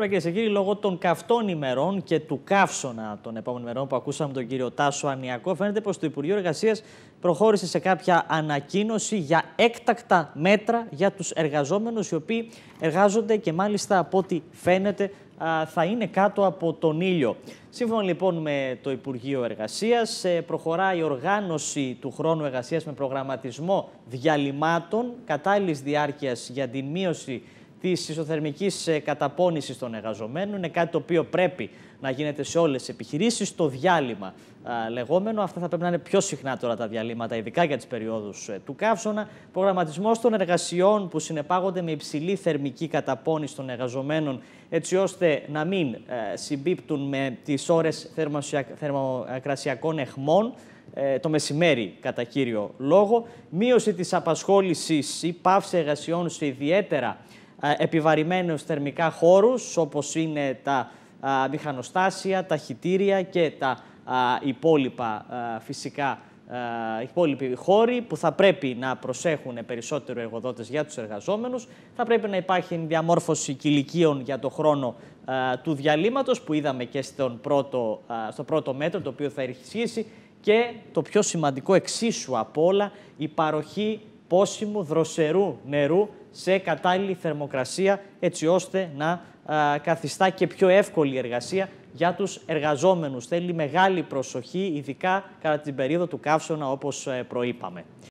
Τώρα κύριε λόγω των καυτών ημερών και του καύσωνα των επόμενων ημερών που ακούσαμε τον κύριο Τάσο Ανιακό, φαίνεται πως το Υπουργείο Εργασίας προχώρησε σε κάποια ανακοίνωση για έκτακτα μέτρα για τους εργαζόμενους οι οποίοι εργάζονται και μάλιστα από ό,τι φαίνεται θα είναι κάτω από τον ήλιο. Σύμφωνα λοιπόν με το Υπουργείο Εργασίας, ε, προχωρά η οργάνωση του χρόνου εργασίας με προγραμματισμό διαλυμάτων κατάλληλης διάρκειας για την μείωση της ισοθερμικής ε, καταπώνησης των εργαζομένων. Είναι κάτι το οποίο πρέπει να γίνεται σε όλες τις επιχειρήσεις. Το διάλειμμα λεγόμενο, αυτά θα πρέπει να είναι πιο συχνά τώρα τα διαλύματα, ειδικά για τις περιόδους ε, του καύσωνα. Προγραμματισμός των εργασιών που συνεπάγονται με υψηλή θερμική καταπώνηση των εργαζομένων, έτσι ώστε να μην ε, συμπίπτουν με τις ώρες θερμοκρασιακών εχμών το μεσημέρι κατά κύριο λόγο, μείωση της απασχόλησης ή πάυση εργασιών σε ιδιαίτερα ε, επιβαρημένους θερμικά χώρους όπως είναι τα μηχανοστάσια, τα χιτήρια και τα υπόλοιπα φυσικά οι υπόλοιποι χώροι που θα πρέπει να προσέχουν περισσότερο οι εργοδότες για τους εργαζόμενους. Θα πρέπει να υπάρχει διαμόρφωση κηλικίων για το χρόνο του διαλύματος που είδαμε και στον πρώτο, στο πρώτο μέτρο το οποίο θα ισχύσει και το πιο σημαντικό εξίσου από όλα η παροχή πόσιμου δροσερού νερού σε κατάλληλη θερμοκρασία έτσι ώστε να καθιστά και πιο εύκολη η εργασία για τους εργαζόμενους. Θέλει μεγάλη προσοχή, ειδικά κατά την περίοδο του καύσωνα όπως ε, προείπαμε.